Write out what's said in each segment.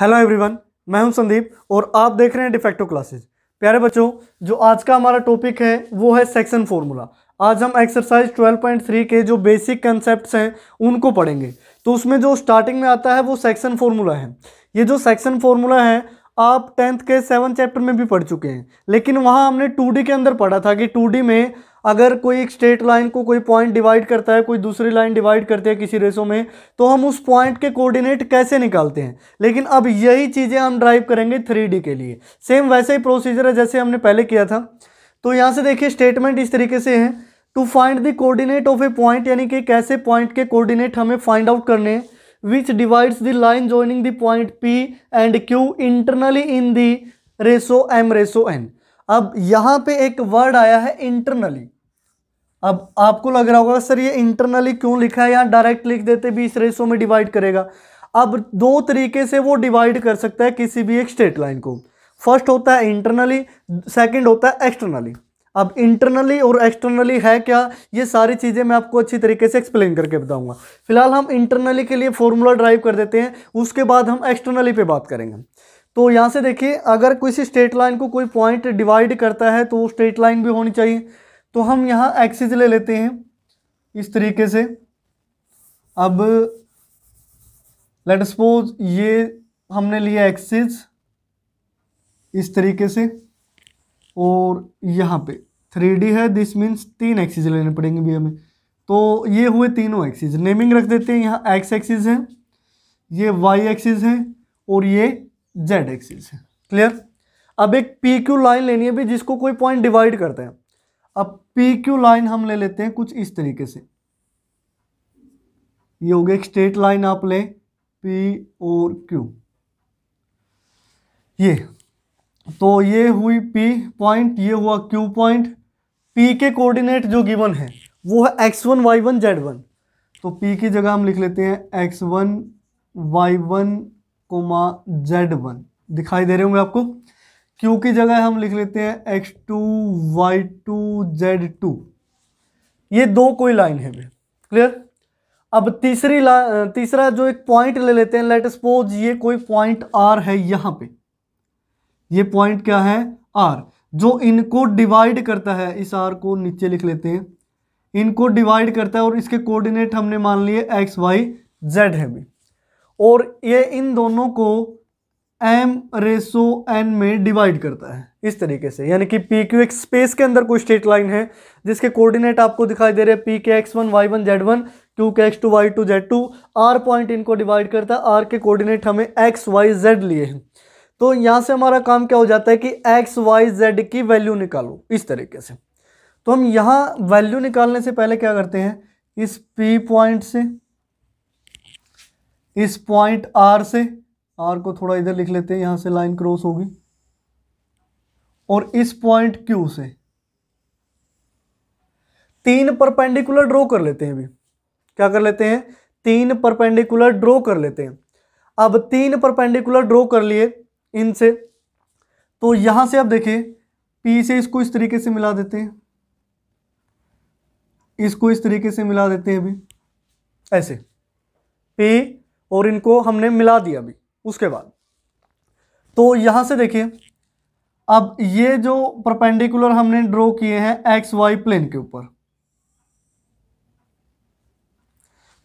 hello everyone मैं हूं संदीप और आप देख रहे हैं डिफेक्टो क्लासेज प्यारे बच्चों जो आज का हमारा टॉपिक है वो है सेक्शन फॉर्मूला आज हम एक्सरसाइज 12.3 के जो बेसिक कंसेप्ट हैं उनको पढ़ेंगे तो उसमें जो स्टार्टिंग में आता है वो सेक्शन फार्मूला है ये जो सेक्शन फार्मूला है आप टेंथ के सेवन चैप्टर में भी पढ़ चुके हैं लेकिन वहाँ हमने टू के अंदर पढ़ा था कि टू में अगर कोई एक स्ट्रेट लाइन को कोई पॉइंट डिवाइड करता है कोई दूसरी लाइन डिवाइड करते हैं किसी रेसो में तो हम उस पॉइंट के कोऑर्डिनेट कैसे निकालते हैं लेकिन अब यही चीज़ें हम ड्राइव करेंगे थ्री के लिए सेम वैसे ही प्रोसीजर है जैसे हमने पहले किया था तो यहाँ से देखिए स्टेटमेंट इस तरीके से है to find the coordinate of a point यानी कि कैसे पॉइंट के कोऑर्डिनेट हमें फाइंड आउट करने हैं which divides the line joining the point P and Q internally in the ratio M ratio N अब यहाँ पे एक वर्ड आया है इंटरनली अब आपको लग रहा होगा सर ये इंटरनली क्यों लिखा है यहाँ डायरेक्ट लिख देते भी इस रेशो में डिवाइड करेगा अब दो तरीके से वो डिवाइड कर सकता है किसी भी एक स्ट्रेट लाइन को फर्स्ट होता है इंटरनली सेकंड होता है एक्सटर्नली अब इंटरनली और एक्सटर्नली है क्या ये सारी चीज़ें मैं आपको अच्छी तरीके से एक्सप्लेन करके बताऊंगा फिलहाल हम इंटरनली के लिए फॉर्मूला ड्राइव कर देते हैं उसके बाद हम एक्सटर्नली पे बात करेंगे तो यहाँ से देखिए अगर किसी स्टेट लाइन को कोई पॉइंट डिवाइड करता है तो स्टेट लाइन भी होनी चाहिए तो हम यहाँ एक्सिस ले लेते हैं इस तरीके से अब लेट सपोज ये हमने लिया एक्सिस इस तरीके से और यहाँ पे थ्री डी है दिस मीन्स तीन एक्सिस लेने पड़ेंगे भी हमें तो ये हुए तीनों एक्सिस नेमिंग रख देते हैं यहाँ एक्स एक्सिस हैं ये वाई एक्सिस हैं और ये जेड एक्सिस है क्लियर अब एक पी क्यू लाइन लेनी है भी जिसको कोई पॉइंट डिवाइड करते हैं अब पी क्यू लाइन हम ले लेते हैं कुछ इस तरीके से ये हो गया एक स्ट्रेट लाइन आप लें पी और क्यू ये तो ये हुई पी पॉइंट ये हुआ क्यू पॉइंट पी के कोऑर्डिनेट जो गिवन है वो है X one Y one Z one तो पी की जगह हम लिख लेते हैं X one Y one comma Z one दिखाई दे रहे होंगे आपको क्यू की जगह हम लिख लेते हैं X two Y two Z two ये दो कोई लाइन है क्लियर अब तीसरी तीसरा जो एक पॉइंट ले लेते हैं लेट सपोज ये कोई पॉइंट आर है यहाँ पे ये पॉइंट क्या है आर जो इनको डिवाइड करता है इस आर को नीचे लिख लेते हैं इनको डिवाइड करता है और इसके कोऑर्डिनेट हमने मान लिए एक्स वाई जेड है भी और ये इन दोनों को एम रेसो एन में डिवाइड करता है इस तरीके से यानी कि पी क्यू एक स्पेस के अंदर कोई स्टेट लाइन है जिसके कोऑर्डिनेट आपको दिखाई दे रहे हैं पी के x one Y one Z one Q के x two Y two Z two R point इनको डिवाइड करता है आर के कोऑर्डिनेट हमें एक्स वाई जेड लिए हैं तो यहाँ से हमारा काम क्या हो जाता है कि एक्स वाई जेड की वैल्यू निकालो इस तरीके से तो हम यहाँ वैल्यू निकालने से पहले क्या करते हैं इस पी पॉइंट से इस पॉइंट आर से आर को थोड़ा इधर लिख लेते हैं यहाँ से लाइन क्रॉस होगी और इस पॉइंट क्यू से तीन परपेंडिकुलर ड्रॉ कर लेते हैं अभी क्या कर लेते हैं तीन परपेंडिकुलर ड्रॉ कर लेते हैं अब तीन परपेंडिकुलर ड्रॉ कर लिए इनसे तो यहां से आप देखिए पी से इसको इस तरीके से मिला देते हैं इसको इस तरीके से मिला देते हैं अभी ऐसे पी और इनको हमने मिला दिया अभी उसके बाद तो यहां से देखिए अब ये जो परपेंडिकुलर हमने ड्रॉ किए हैं एक्स वाई प्लेन के ऊपर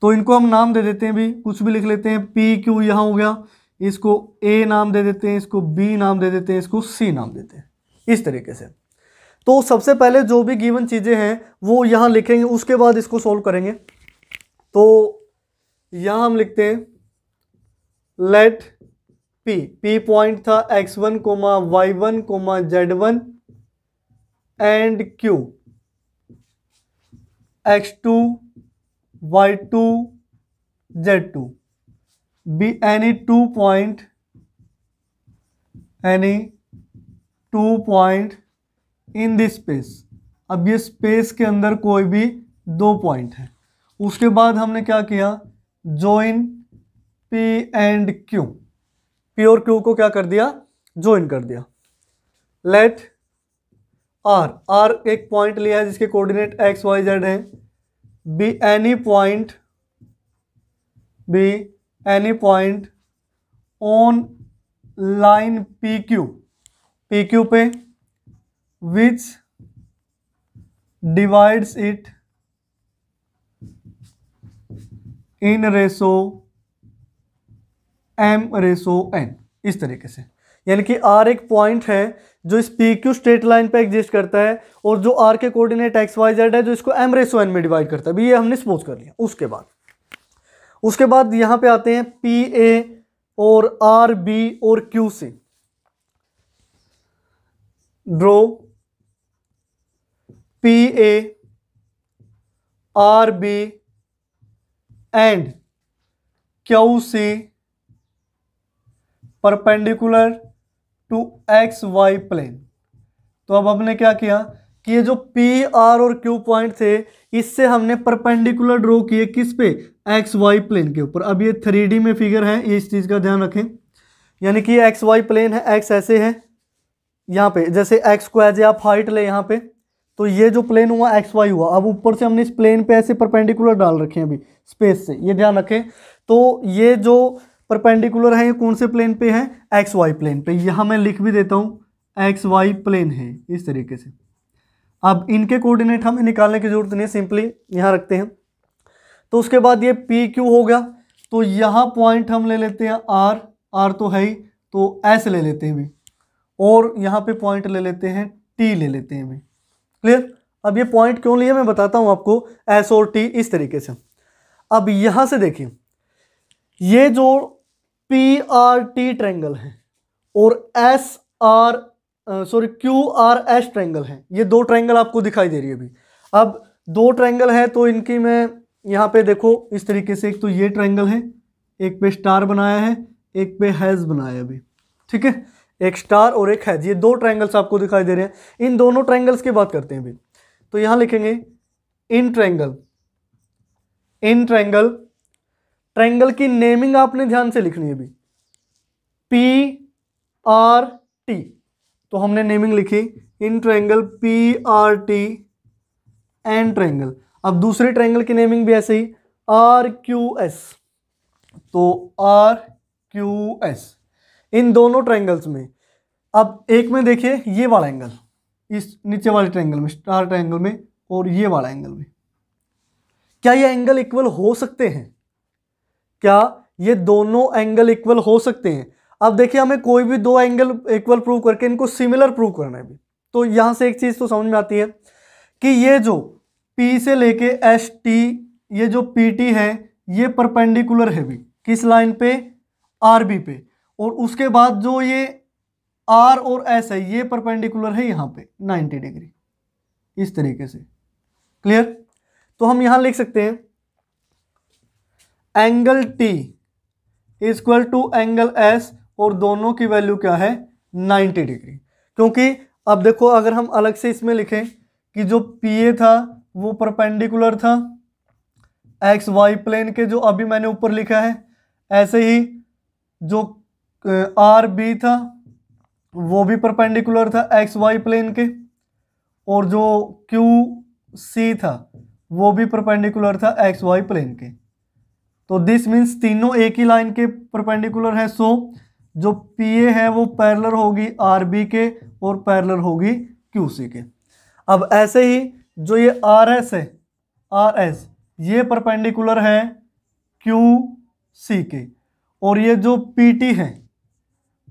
तो इनको हम नाम दे देते हैं भी कुछ भी लिख लेते हैं पी क्यू यहां हो गया इसको ए नाम दे देते हैं इसको बी नाम दे देते हैं इसको सी नाम देते हैं इस तरीके से तो सबसे पहले जो भी गिवन चीज़ें हैं वो यहां लिखेंगे उसके बाद इसको सॉल्व करेंगे तो यहां हम लिखते हैं लेट पी पी पॉइंट था x one comma y one comma Z one and Q x two Y two Z two be any two point any two point in this space अब ये space के अंदर कोई भी दो point है उसके बाद हमने क्या किया join P and Q P और क्यू को क्या कर दिया ज्वाइन कर दिया लेट आर आर एक पॉइंट लिया है जिसके कोऑर्डिनेट एक्स वाई जेड है be any point be any point on line P Q P Q पे which divides it in ratio M ratio n इस तरीके से यानी कि आर एक पॉइंट है जो इस पी क्यू स्ट्रेट लाइन पे एग्जिस्ट करता है और जो आर के कोऑर्डिनेट एक्स वाई जेड है जो इसको एम रेसो एन में डिवाइड करता है अभी ये हमने सपोज कर लिया उसके बाद उसके बाद यहाँ पे आते हैं पी ए और आर बी और Q C draw P A R B and Q C perpendicular to x y plane तो अब हमने क्या किया कि ये जो पी आर और क्यू पॉइंट थे इससे हमने परपेंडिकुलर ड्रॉ किए किस पे एक्स वाई प्लेन के ऊपर अब ये थ्री डी में फिगर है ये इस चीज़ का ध्यान रखें यानी कि एक्स वाई प्लेन है एक्स ऐसे है यहाँ पे जैसे एक्स को एज आप हाइट ले यहाँ पे तो ये जो प्लेन हुआ एक्स वाई हुआ अब ऊपर से हमने इस प्लेन पे ऐसे परपेंडिकुलर डाल रखे हैं अभी स्पेस से ये ध्यान रखें तो ये जो परपेंडिकुलर है ये कौन से प्लेन पे है एक्स वाई प्लेन पे यहाँ मैं लिख भी देता हूँ एक्स वाई प्लेन है इस तरीके से अब इनके कोऑर्डिनेट हमें निकालने की ज़रूरत नहीं है सिंपली यहाँ रखते हैं तो उसके बाद ये पी क्यू हो गया तो यहाँ पॉइंट हम ले लेते हैं आर आर तो है ही तो एस ले लेते हैं भी और यहाँ पे पॉइंट ले लेते हैं टी ले लेते हैं भी क्लियर अब ये पॉइंट क्यों लिया मैं बताता हूँ आपको एस और टी इस तरीके से अब यहाँ से देखिए ये जो पी आर टी ट्रैंगल हैं और S R sorry Q R S triangle हैं ये दो ट्रैंगल आपको दिखाई दे रही है अभी अब दो ट्रैंगल हैं तो इनकी मैं यहाँ पे देखो इस तरीके से एक तो ये ट्रैंगल है एक पे स्टार बनाया है एक पे हैज़ बनाया है अभी ठीक है एक स्टार और एक हैज ये दो ट्रैंगल्स आपको दिखाई दे रहे हैं इन दोनों ट्रैंगल्स की बात करते हैं अभी तो यहाँ लिखेंगे इन ट्रैंगल इन ट्रैंगल ट्रायंगल की नेमिंग आपने ध्यान से लिखनी है अभी पी आर टी तो हमने नेमिंग लिखी in triangle P R T and triangle अब दूसरे ट्रायंगल की नेमिंग भी ऐसे ही आर क्यू एस तो आर क्यू एस इन दोनों ट्रायंगल्स में अब एक में देखिए ये वाला एंगल इस नीचे वाले ट्रायंगल में स्टार ट्रायंगल में और ये वाला एंगल में क्या ये एंगल इक्वल हो सकते हैं क्या ये दोनों एंगल इक्वल हो सकते हैं अब देखिए हमें कोई भी दो एंगल इक्वल प्रूव करके इनको सिमिलर प्रूव करना है भी तो यहाँ से एक चीज़ तो समझ में आती है कि ये जो P से लेके एस टी ये जो पी टी है ये परपेंडिकुलर है भी किस लाइन पे आर बी पे और उसके बाद जो ये आर और एस है ये परपेंडिकुलर है यहाँ पे 90 डिग्री इस तरीके से क्लियर तो हम यहाँ लिख सकते हैं angle T is equal to angle S और दोनों की वैल्यू क्या है 90 डिग्री क्योंकि अब देखो अगर हम अलग से इसमें लिखें कि जो पी ए था वो परपेंडिकुलर था एक्स वाई प्लेन के जो अभी मैंने ऊपर लिखा है ऐसे ही जो आर बी था वो भी परपेंडिकुलर था एक्स वाई प्लेन के और जो क्यू सी था वो भी परपेंडिकुलर था एक्स वाई प्लेन के तो दिस मीन्स तीनों एक ही लाइन के परपेंडिकुलर है सो जो पी ए है वो पैरलर होगी आर बी के और पैरलर होगी क्यू सी के अब ऐसे ही जो ये आर एस है आर एस ये परपेंडिकुलर है क्यू सी के और ये जो पी टी है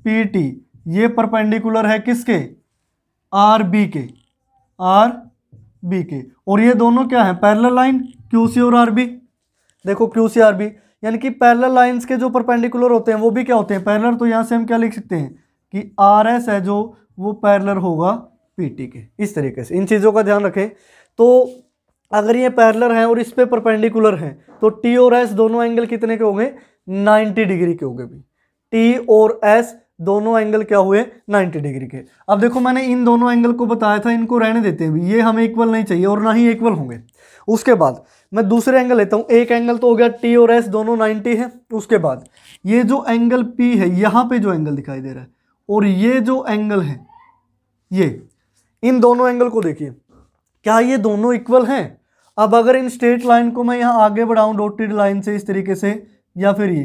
पी टी ये परपेंडिकुलर है किसके आर बी के आर बी के और ये दोनों क्या है पैरलर लाइन क्यू सी और आर बी देखो क्यू सी आर बी यानी कि पैरल लाइन्स के जो परपेंडिकुलर होते हैं वो भी क्या होते हैं पैरलर तो यहाँ से हम क्या लिख सकते हैं कि आर एस है जो वो पैरलर होगा पी टी के इस तरीके से इन चीज़ों का ध्यान रखें तो अगर ये पैरलर हैं और इस पर परपेंडिकुलर हैं तो टी और एस दोनों एंगल कितने के होंगे 90 डिग्री के होंगे भी टी और एस दोनों एंगल क्या हुए 90 डिग्री के अब देखो मैंने इन दोनों एंगल को बताया था इनको रहने देते हैं ये हमें इक्वल नहीं चाहिए और ना ही इक्वल होंगे उसके बाद मैं दूसरे एंगल लेता हूँ एक एंगल तो हो गया टी और एस दोनों नाइन्टी है उसके बाद ये जो एंगल पी है यहाँ पर जो एंगल दिखाई दे रहा है और ये जो एंगल है ये इन दोनों एंगल को देखिए क्या ये दोनों इक्वल हैं अब अगर इन स्ट्रेट लाइन को मैं यहाँ आगे बढ़ाऊँ डोटेड लाइन से इस तरीके से या फिर ये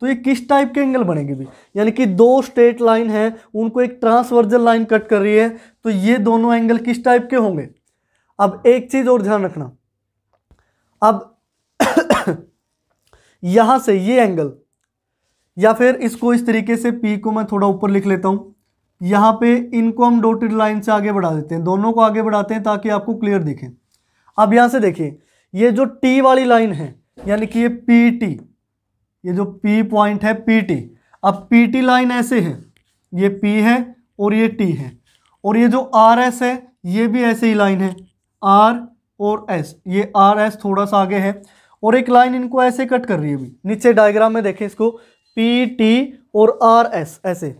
तो ये किस टाइप के एंगल बनेंगे भी यानी कि दो स्ट्रेट लाइन है उनको एक ट्रांसवर्जल लाइन कट कर रही है तो ये दोनों एंगल किस टाइप के होंगे अब एक चीज़ और ध्यान रखना अब यहां से ये एंगल या फिर इसको इस तरीके से पी को मैं थोड़ा ऊपर लिख लेता हूं यहां पे इनको हम डोटेड लाइन से आगे बढ़ा देते हैं दोनों को आगे बढ़ाते हैं ताकि आपको क्लियर दिखे अब यहां से देखिए ये जो टी वाली लाइन है यानी कि ये पी टी ये जो पी पॉइंट है पी टी अब पी टी लाइन ऐसे है ये पी है और ये टी है और ये जो आर एस है ये भी ऐसे ही लाइन है आर और एस ये आर एस थोड़ा सा आगे है और एक लाइन इनको ऐसे कट कर रही है अभी नीचे डायग्राम में देखें इसको पी टी और आर एस ऐसे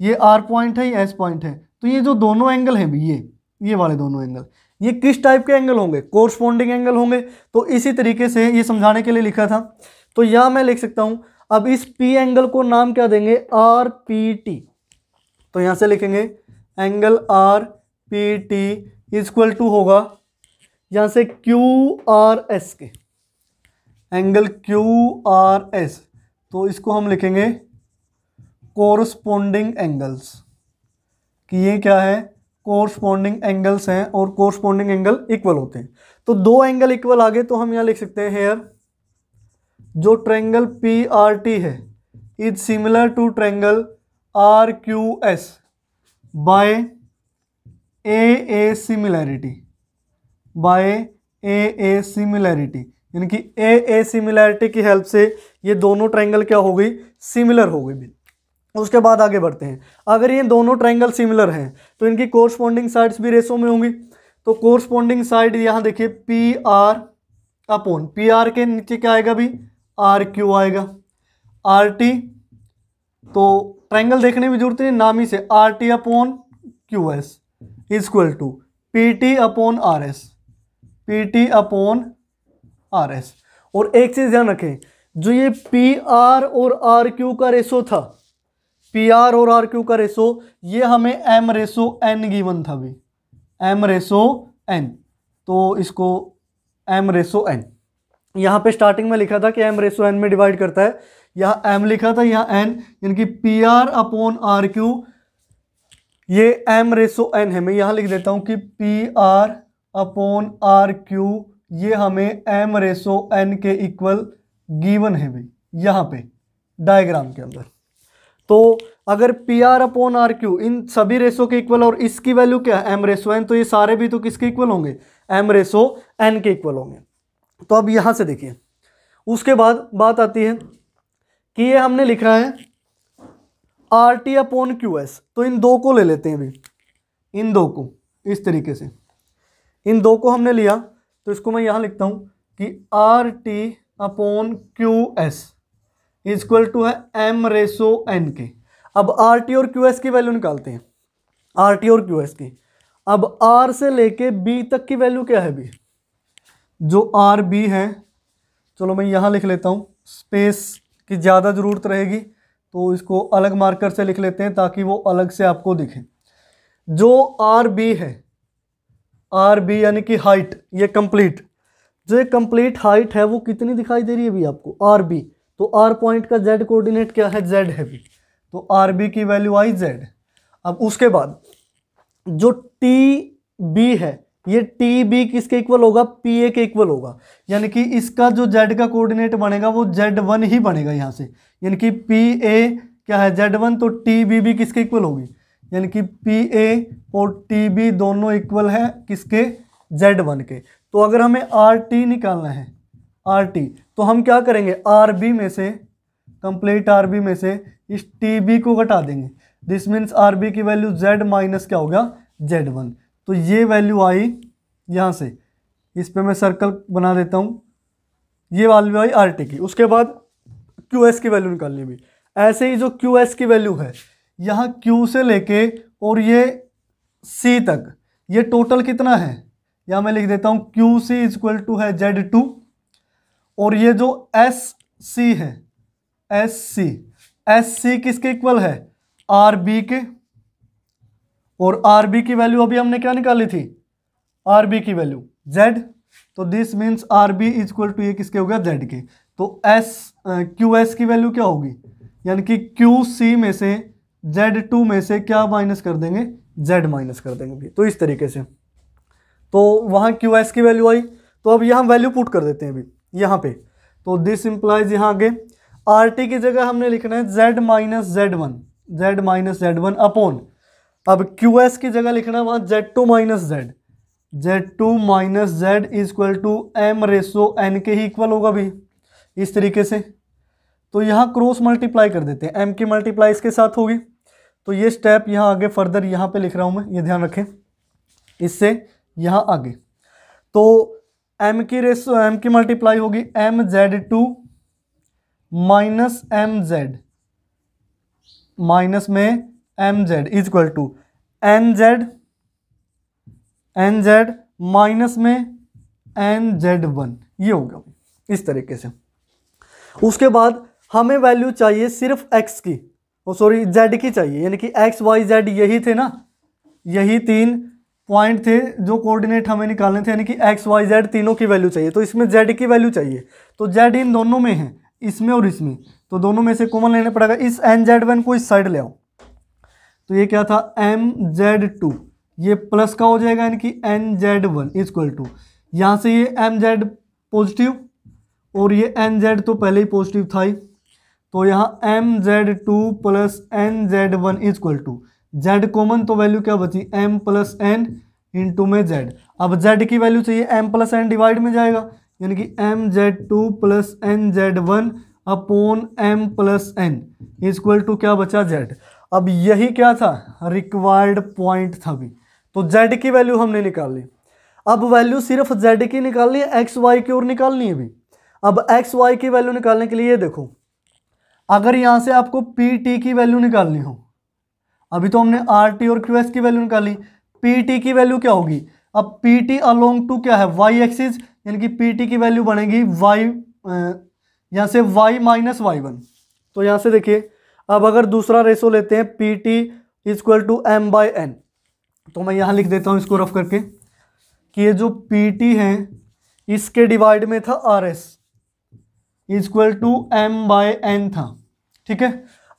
ये आर पॉइंट है ये एस पॉइंट है तो ये जो दोनों एंगल हैं भी ये ये वाले दोनों एंगल ये किस टाइप के एंगल होंगे कोरस्पॉन्डिंग एंगल होंगे तो इसी तरीके से ये समझाने के लिए लिखा था तो यहाँ मैं लिख सकता हूँ अब इस पी एंगल को नाम क्या देंगे आर पी टी तो यहाँ से लिखेंगे angle R P T is equal to होगा यहाँ से क्यू आर एस के एंगल क्यू आर एस तो इसको हम लिखेंगे कोरस्पोंडिंग एंगल्स कि ये क्या है कोरस्पोंडिंग एंगल्स हैं और कोरस्पोंडिंग एंगल इक्वल होते हैं तो दो एंगल इक्वल आ गए तो हम यहाँ लिख सकते हैं हेयर जो ट्रेंगल पी आर टी है is similar to triangle R Q S by A A similarity by A A similarity यानी कि ए ए सिमिलैरिटी की हेल्प से ये दोनों ट्रायंगल क्या हो गई सिमिलर हो गई बिल उसके बाद आगे बढ़ते हैं अगर ये दोनों ट्रायंगल सिमिलर हैं तो इनकी कोरस्पॉन्डिंग साइड्स भी रेसो में होंगी तो कोरस्पॉन्डिंग साइड यहाँ देखिए P R upon P R के नीचे क्या आएगा भी आर क्यू आएगा आर टी तो ट्रायंगल देखने की जरूरत नहीं नाम ही से R T upon Q S equal to P T upon R S P T upon R S और एक चीज़ ध्यान रखें जो ये पी आर और आर क्यू का रेशो था पी आर और आर क्यू का रेशो ये हमें एम रेशो एन गिवन था भी एम रेशो एन तो इसको एम रेशो एन यहाँ पे स्टार्टिंग में लिखा था कि एम रेशो एन में डिवाइड करता है यहाँ एम लिखा था यहाँ एन यानी कि P R upon R Q ये एम रेशो एन है मैं यहाँ लिख देता हूँ कि P R upon R Q ये हमें एम रेसो एन के इक्वल गिवन है भाई यहाँ पे डायग्राम के अंदर तो अगर P R upon R Q इन सभी रेसो के इक्वल और इसकी वैल्यू क्या है एम रेसो एन तो ये सारे भी तो किसके इक्वल होंगे एम रेसो एन के इक्वल होंगे तो अब यहाँ से देखिए उसके बाद बात आती है कि ये हमने लिखा है R T upon Q S तो इन दो को ले लेते हैं अभी इन दो को इस तरीके से इन दो को हमने लिया तो इसको मैं यहाँ लिखता हूँ कि R T upon Q S is equal to है एम रेसो एन के अब आर टी और क्यू एस की वैल्यू निकालते हैं आर टी और क्यू एस की अब आर से लेके बी तक की वैल्यू क्या है बी जो आर बी है चलो मैं यहाँ लिख लेता हूँ स्पेस की ज़्यादा ज़रूरत रहेगी तो इसको अलग मार्कर से लिख लेते हैं ताकि वो अलग से आपको दिखे जो आर बी है आर बी यानी कि हाइट ये कंप्लीट जो ये कंप्लीट हाइट है वो कितनी दिखाई दे रही है अभी आपको आर बी तो आर पॉइंट का जेड कोऑर्डिनेट क्या है जेड है भी तो आर बी की वैल्यू आई जेड अब उसके बाद जो टी बी है ये टी बी किसके इक्वल होगा पी ए के इक्वल होगा यानी कि इसका जो जेड का कोऑर्डिनेट बनेगा वो जेड वन ही बनेगा यहाँ से यानी कि पी ए क्या है जेड वन तो टी बी भी किसके इक्वल होगी यानी कि पी ए और टी बी दोनों इक्वल है किसके जेड वन के तो अगर हमें आर टी निकालना है आर टी तो हम क्या करेंगे आर बी में से कंप्लीट आर बी में से इस टी बी को घटा देंगे दिस मीन्स आर बी की वैल्यू जेड माइनस क्या होगा जेड वन तो ये वैल्यू आई यहाँ से इस पर मैं सर्कल बना देता हूँ ये वैल्यू आई आर टी की उसके बाद क्यू एस की वैल्यू निकालनी भी ऐसे ही जो क्यू एस की वैल्यू है यहाँ Q से लेके और ये C तक ये टोटल कितना है यहाँ मैं लिख देता हूँ Q C is equal to है जेड टू और ये जो एस सी है एस सी एस सी किसके इक्वल है आर बी के और आर बी की वैल्यू अभी हमने क्या निकाली थी आर बी की वैल्यू जेड तो this means R B is equal to ये किसके हो गया जेड के तो एस क्यू एस की वैल्यू क्या होगी यानी कि क्यू सी में से जेड टू में से क्या माइनस कर देंगे जेड माइनस कर देंगे भी तो इस तरीके से तो वहाँ क्यू एस की वैल्यू आई तो अब यहाँ वैल्यू पुट कर देते हैं अभी यहाँ पे तो दिस इम्प्लाइज यहाँ आगे आर टी की जगह हमने लिखना है z minus z one z minus z one upon अब क्यू एस की जगह लिखना है वहाँ z two minus z z two minus z is equal to m ratio n के ही इक्वल होगा भी इस तरीके से तो यहाँ क्रॉस मल्टीप्लाई कर देते हैं एम की मल्टीप्लाई इसके साथ होगी तो ये स्टेप यहाँ आगे फर्दर यहाँ पे लिख रहा हूँ मैं ये ध्यान रखें इससे यहाँ आगे तो एम की रेसो एम की मल्टीप्लाई होगी m z two minus m z minus में m z is equal to n z n z minus में एन जेड वन ये हो गया इस तरीके से उसके बाद हमें वैल्यू चाहिए सिर्फ एक्स की और सॉरी जेड की चाहिए यानी कि एक्स वाई जेड यही थे ना यही तीन पॉइंट थे जो कोऑर्डिनेट हमें निकालने थे यानी कि एक्स वाई जेड तीनों की वैल्यू चाहिए तो इसमें जेड की वैल्यू चाहिए तो जेड इन दोनों में है इसमें और इसमें तो दोनों में से कॉमन लेना पड़ेगा इस एन जेड वन को इस साइड ले आओ तो ये क्या था एम जेड टू ये प्लस का हो जाएगा यानी कि n z one is equal to यहाँ से ये एम जेड पॉजिटिव और ये एन जेड तो पहले ही पॉजिटिव था ही तो यहाँ m z two plus n z one is equal to z common तो वैल्यू क्या बची एम प्लस एन इंटू में जेड अब जेड की वैल्यू चाहिए एम प्लस एन डिवाइड में जाएगा यानी कि m z two plus n z one upon m plus n is equal to क्या बचा जेड अब यही क्या था रिक्वायर्ड पॉइंट था भी तो जेड की वैल्यू हमने निकाल ली अब वैल्यू सिर्फ जेड की निकालनी है एक्स वाई की ओर निकालनी है भी अब एक्स वाई की वैल्यू निकालने के लिए ये देखो अगर यहाँ से आपको पी टी की वैल्यू निकालनी हो अभी तो हमने आर टी और क्यू एस की वैल्यू निकाली पी टी की वैल्यू क्या होगी अब पी टी अलोंग टू क्या है वाई एक्सिस यानी कि पी टी की वैल्यू बनेगी वाई यहाँ से वाई माइनस वाई वन तो यहाँ से देखिए अब अगर दूसरा रेशो लेते हैं P T is equal to m by N तो मैं यहाँ लिख देता हूँ इसको रफ करके कि ये जो पी टी है इसके डिवाइड में था R S is equal to m by n था ठीक है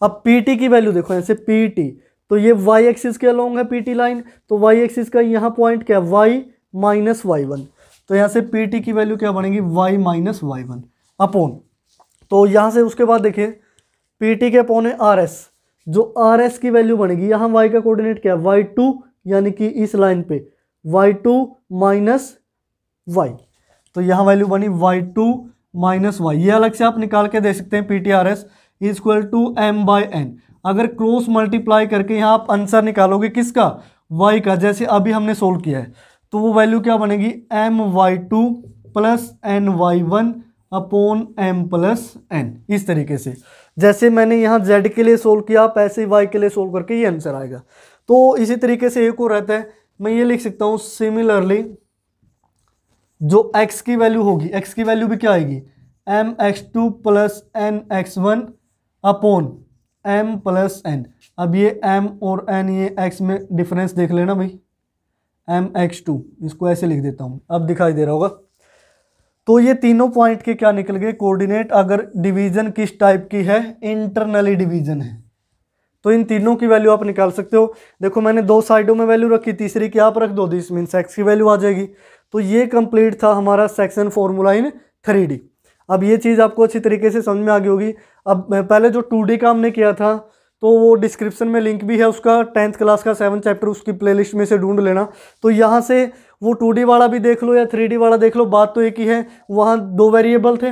अब पीटी की वैल्यू देखो ऐसे पी तो ये वाई एक्सिस के अलोंग है पीटी लाइन तो वाई एक्सिस का यहाँ पॉइंट क्या है वाई माइनस वाई वन तो यहाँ से पीटी की वैल्यू क्या बनेगी y minus y one upon तो यहाँ से उसके बाद देखें पी के अपोन है आर एस जो आर एस की वैल्यू बनेगी यहाँ वाई का कोऑर्डिनेट क्या है वाई टू यानी कि इस लाइन पे वाई टू माइनस वाई तो यहाँ वैल्यू बनी वाई टू माइनस वाई ये अलग से आप निकाल के दे सकते हैं P T R S equal to m by n अगर क्रॉस मल्टीप्लाई करके यहाँ आप आंसर निकालोगे किसका वाई का जैसे अभी हमने सोल्व किया है तो वो वैल्यू क्या बनेगी m y two plus n y one upon m plus n इस तरीके से जैसे मैंने यहाँ जेड के लिए सोल्व किया आप ऐसे वाई के लिए सोल्व करके ये आंसर आएगा तो इसी तरीके से एक और रहता है मैं ये लिख सकता हूँ सिमिलरली जो एक्स की वैल्यू होगी एक्स की वैल्यू भी क्या आएगी m x two plus n x one upon m plus n अब ये एम और एन ये एक्स में डिफरेंस देख लेना भाई एम एक्स टू इसको ऐसे लिख देता हूँ अब दिखाई दे रहा होगा तो ये तीनों पॉइंट के क्या निकल गए कोऑर्डिनेट अगर डिवीजन किस टाइप की है इंटरनली डिवीजन है तो इन तीनों की वैल्यू आप निकाल सकते हो देखो मैंने दो साइडों में वैल्यू रखी तीसरी की आप रख दो दिस मीन्स एक्स की वैल्यू आ जाएगी तो ये कंप्लीट था हमारा सेक्शन फॉर्मूला इन थ्री अब ये चीज़ आपको अच्छी तरीके से समझ में आ गई होगी अब पहले जो टू का हमने किया था तो वो डिस्क्रिप्शन में लिंक भी है उसका टेंथ क्लास का सेवन चैप्टर उसकी प्लेलिस्ट में से ढूंढ लेना तो यहाँ से वो टू वाला भी देख लो या थ्री वाला देख लो बात तो एक ही है वहाँ दो वेरिएबल थे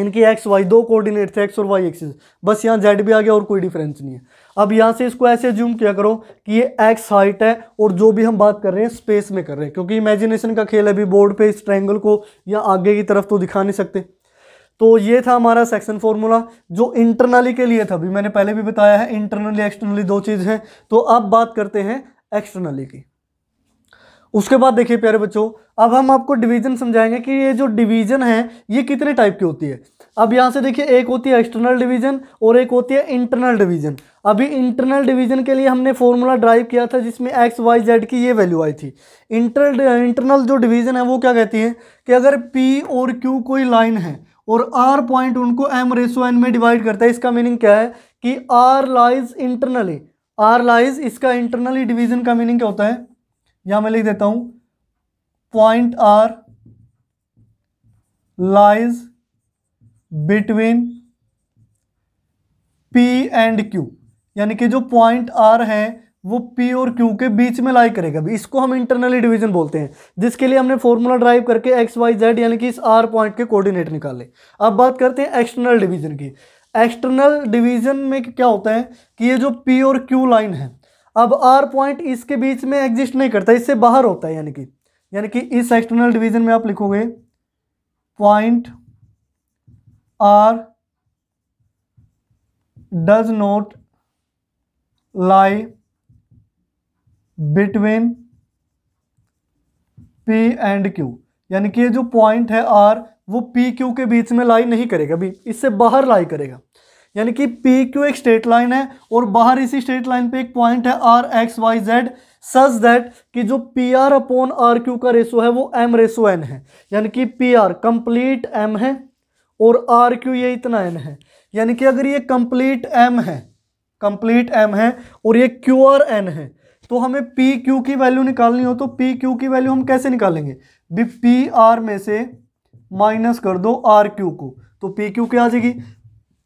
इनके एक्स वाई दो कोऑर्डिनेट थे एक्स और वाई एक्सिस बस यहाँ जेड भी आ गया और कोई डिफरेंस नहीं है अब यहाँ से इसको ऐसे जूम किया करो कि ये एक्स हाइट है और जो भी हम बात कर रहे हैं स्पेस में कर रहे हैं क्योंकि इमेजिनेशन का खेल है अभी बोर्ड पे इस ट्रायंगल को या आगे की तरफ तो दिखा नहीं सकते तो ये था हमारा सेक्शन फॉर्मूला जो इंटरनली के लिए था भी मैंने पहले भी बताया है इंटरनली एक्सटर्नली दो चीज़ है तो अब बात करते हैं एक्सटर्नली की उसके बाद देखिए प्यारे बच्चों अब हम आपको डिवीजन समझाएंगे कि ये जो डिवीजन है ये कितने टाइप की होती है अब यहाँ से देखिए एक होती है एक्सटर्नल डिवीजन और एक होती है इंटरनल डिवीजन अभी इंटरनल डिवीजन के लिए हमने फॉर्मूला ड्राइव किया था जिसमें एक्स वाई जेड की ये वैल्यू आई थी इंटर इंटरनल जो डिवीजन है वो क्या कहती है कि अगर पी और क्यू कोई लाइन है और आर पॉइंट उनको एम रेसो एन में डिवाइड करता है इसका मीनिंग क्या है कि R lies internally R lies इसका इंटरनली डिवीजन का मीनिंग क्या होता है यहां मैं लिख देता हूं point R lies between P and Q यानी कि जो पॉइंट आर है वो P और Q के बीच में लाई करेगा भी इसको हम इंटरनली डिवीजन बोलते हैं जिसके लिए हमने फॉर्मूला ड्राइव करके एक्स वाई जेड यानी कि इस R पॉइंट के कोऑर्डिनेट निकाले अब बात करते हैं एक्सटर्नल डिवीजन की एक्सटर्नल डिवीजन में क्या होता है कि ये जो P और Q लाइन है अब आर पॉइंट इसके बीच में एग्जिस्ट नहीं करता इससे बाहर होता है यानी कि यानी कि इस एक्सटर्नल डिवीजन में आप लिखोगे point R does not lie between P and Q यानी कि ये जो पॉइंट है आर वो पी क्यू के बीच में लाई नहीं करेगा अभी इससे बाहर लाई करेगा यानी कि पी क्यू एक स्ट्रेट लाइन है और बाहर इसी स्ट्रेट लाइन पे एक पॉइंट है R X Y Z such that कि जो P R upon R Q का रेशो है वो एम रेशो एन है यानी कि पी आर कंप्लीट एम है और आर क्यू ये इतना एन है यानी कि अगर ये कंप्लीट एम है कंप्लीट एम है और ये क्यू आर एन है तो हमें पी क्यू की वैल्यू निकालनी हो तो पी क्यू की वैल्यू हम कैसे निकालेंगे भी पी आर में से माइनस कर दो आर क्यू को तो पी क्यू क्या आ जाएगी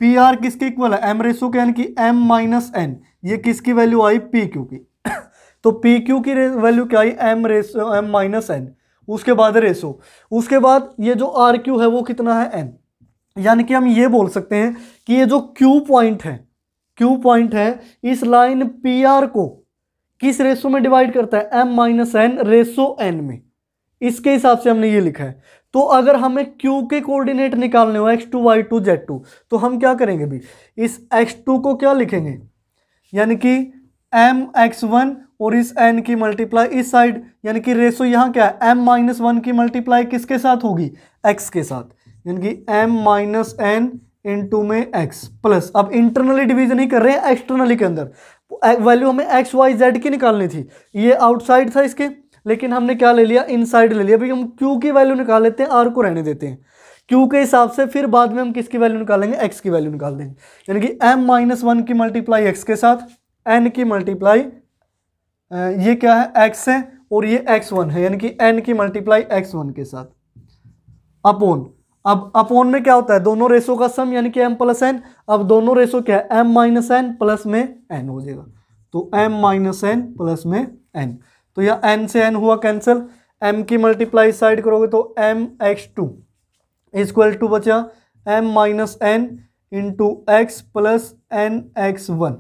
पी आर किसके इक्वल है एम रेसो के यानी कि एम माइनस एन ये किसकी वैल्यू आई पी क्यू की तो पी क्यू की वैल्यू क्या आई M ratio M minus N उसके बाद रेसो उसके बाद ये जो आर क्यू है वो कितना है एन यानी कि हम ये बोल सकते हैं कि ये जो क्यू पॉइंट है क्यू पॉइंट है इस लाइन पी आर को किस रेशो में डिवाइड करता है M minus N ratio N में इसके हिसाब से हमने ये लिखा है तो अगर हमें Q के कोऑर्डिनेट निकालने हो x two Y two Z two तो हम क्या करेंगे भी इस x2 को क्या लिखेंगे यानी कि एम एक्स वन और इस n की मल्टीप्लाई इस साइड यानी कि रेशो यहाँ क्या है m माइनस वन की मल्टीप्लाई किसके साथ होगी x के साथ यानी कि m minus n into में एक्स प्लस अब इंटरनली डिवीजन ही कर रहे हैं एक्सटर्नली के अंदर वैल्यू हमें एक्स वाई जेड की निकालनी थी ये आउटसाइड था इसके लेकिन हमने क्या ले लिया इनसाइड ले लिया भाई हम क्यू की वैल्यू निकाल लेते हैं आर को रहने देते हैं क्यू के हिसाब से फिर बाद में हम किसकी वैल्यू निकालेंगे एक्स की वैल्यू निकाल देंगे यानी कि एम माइनस वन की मल्टीप्लाई एक्स के साथ एन की मल्टीप्लाई ये क्या है एक्स है और ये एक्स वन है यानी कि एन की मल्टीप्लाई एक्स वन के साथ अपोन अब अपॉन में क्या होता है दोनों रेशो का सम यानी कि m प्लस एन अब दोनों रेशो क्या है m माइनस एन प्लस में n हो जाएगा तो m माइनस एन प्लस में n तो यह n से n हुआ कैंसिल m की मल्टीप्लाई साइड करोगे तो m x two is equal to बचा m minus n into x plus n x one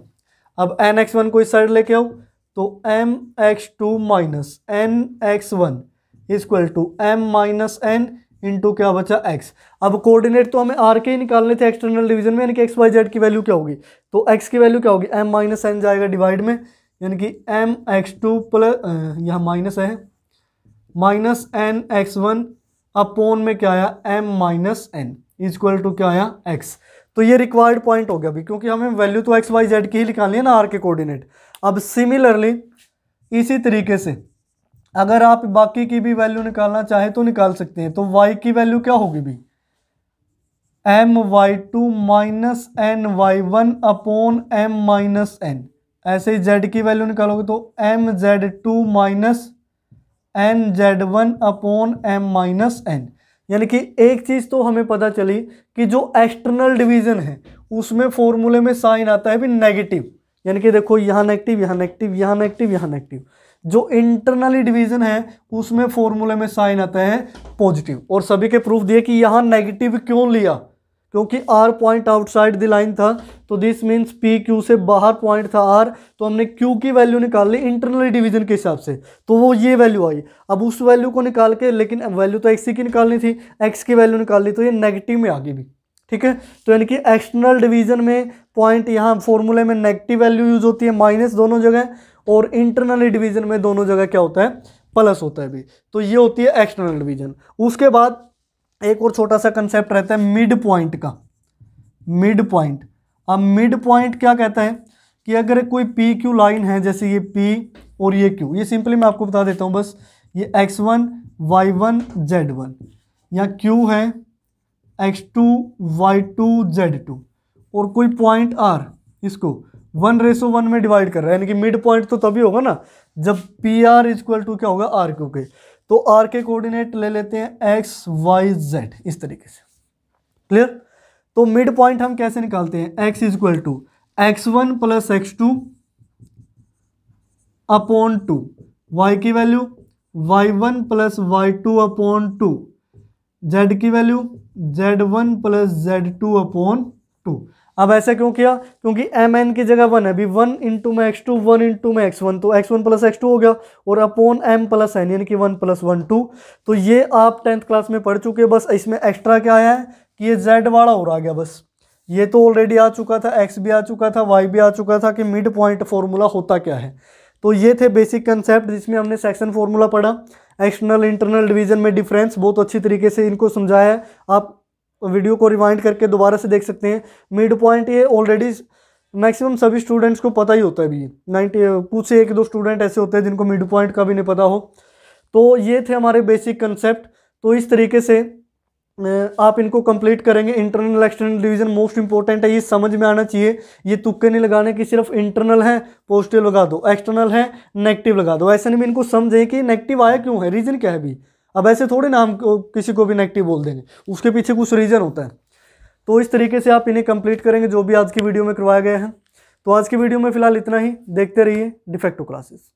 अब एन एक्स वन को इस साइड लेके आओ तो m x two minus n x one is equal to m minus n into क्या बचा x अब कोऑर्डिनेट तो हमें आर के ही निकालने थे एक्सटर्नल डिवीजन में यानी कि एक्स वाई जेड की वैल्यू क्या होगी तो एक्स की वैल्यू क्या होगी एम माइनस एन जाएगा डिवाइड में यानी कि एम एक्स टू प्लस यहाँ माइनस है minus n x one upon में क्या आया m minus n is equal to क्या आया एक्स तो ये रिक्वायर्ड पॉइंट हो गया अभी क्योंकि हमें वैल्यू तो एक्स वाई जेड की ही निकालनी है ना आर के कोऑर्डिनेट अब सिमिलरली इसी तरीके से अगर आप बाकी की भी वैल्यू निकालना चाहे तो निकाल सकते हैं तो वाई की वैल्यू क्या होगी भी m y two minus n y one upon m minus n ऐसे ही जेड की वैल्यू निकालोगे तो m z two minus n z one upon m minus n यानी कि एक चीज़ तो हमें पता चली कि जो एक्सटर्नल डिवीज़न है उसमें फॉर्मूले में साइन आता है भी नेगेटिव यानी कि देखो यहाँ नेगेटिव यहाँ नेगेटिव यहाँ नेगेटिव यहाँ नेगेटिव जो इंटरनली डिवीजन है उसमें फॉर्मूले में साइन आता है पॉजिटिव और सभी के प्रूफ दिए कि यहाँ नेगेटिव क्यों लिया क्योंकि R point outside the line था तो दिस मीन्स पी क्यू से बाहर पॉइंट था आर तो हमने क्यू की वैल्यू निकाल ली इंटरनली डिवीजन के हिसाब से तो वो ये वैल्यू आई अब उस वैल्यू को निकाल के लेकिन वैल्यू तो एक्स की निकालनी थी एक्स की वैल्यू निकालनी तो ये नेगेटिव में आ गई भी ठीक है तो यानी कि एक्सटर्नल डिवीजन में पॉइंट यहाँ फॉर्मूले में नेगेटिव वैल्यू यूज होती है माइनस दोनों जगह और इंटरनल डिवीजन में दोनों जगह क्या होता है प्लस होता है भी तो ये होती है एक्सटर्नल डिवीजन उसके बाद एक और छोटा सा कंसेप्ट रहता है मिड पॉइंट का मिड पॉइंट अब मिड पॉइंट क्या कहता है कि अगर कोई पी क्यू लाइन है जैसे ये पी और ये क्यू ये सिंपली मैं आपको बता देता हूँ बस ये x one Y one Z one या क्यू है x two Y two Z two और कोई पॉइंट आर इसको वन रेसो वन में डिवाइड कर रहा है यानी कि मिड पॉइंट तो तभी होगा ना जब पी आर इजक्वल टू क्या होगा आर क्यू तो के तो आर के कोऑर्डिनेट ले लेते हैं एक्स वाई जेड इस तरीके से क्लियर तो मिड पॉइंट हम कैसे निकालते हैं x is equal to x one plus x two upon two y की value y one plus y two upon two z की value z one plus z two upon two अब ऐसा क्यों किया क्योंकि एम एन की जगह वन है अभी वन इंटू में एक्स टू वन इंटू में एक्स वन तो x one plus x two हो गया और अपोन एम प्लस एन यानी कि वन प्लस वन टू तो ये आप टेंथ क्लास में पढ़ चुके बस इसमें एक्स्ट्रा क्या आया है कि ये जेड वाला और आ गया बस ये तो ऑलरेडी आ चुका था एक्स भी आ चुका था वाई भी आ चुका था कि मिड पॉइंट फॉर्मूला होता क्या है तो ये थे बेसिक कंसेप्ट जिसमें हमने सेक्शन फॉर्मूला पढ़ा एक्सटर्नल इंटरनल डिवीजन में डिफरेंस बहुत अच्छी तरीके से इनको समझाया है आप तो वीडियो को रिवाइंड करके दोबारा से देख सकते हैं मिड पॉइंट ये ऑलरेडी मैक्सिमम सभी स्टूडेंट्स को पता ही होता है अभी नाइन्टी कुछ से एक दो स्टूडेंट ऐसे होते हैं जिनको मिड पॉइंट का भी नहीं पता हो तो ये थे हमारे बेसिक कंसेप्ट तो इस तरीके से आप इनको कंप्लीट करेंगे internal external division most important है ये समझ में आना चाहिए ये तुक्के नहीं लगाने की सिर्फ इंटरनल है पॉजिटिव लगा दो एक्सटर्नल है नेगेटिव लगा दो ऐसे नहीं भी इनको समझें कि नेगेटिव आया क्यों है रीज़न क्या है भी अब ऐसे थोड़े ना हम किसी को भी नेगेटिव बोल देंगे उसके पीछे कुछ रीज़न होता है तो इस तरीके से आप इन्हें कंप्लीट करेंगे जो भी आज की वीडियो में करवाया गया है तो आज की वीडियो में फिलहाल इतना ही देखते रहिए डिफेक्टिव क्लासेस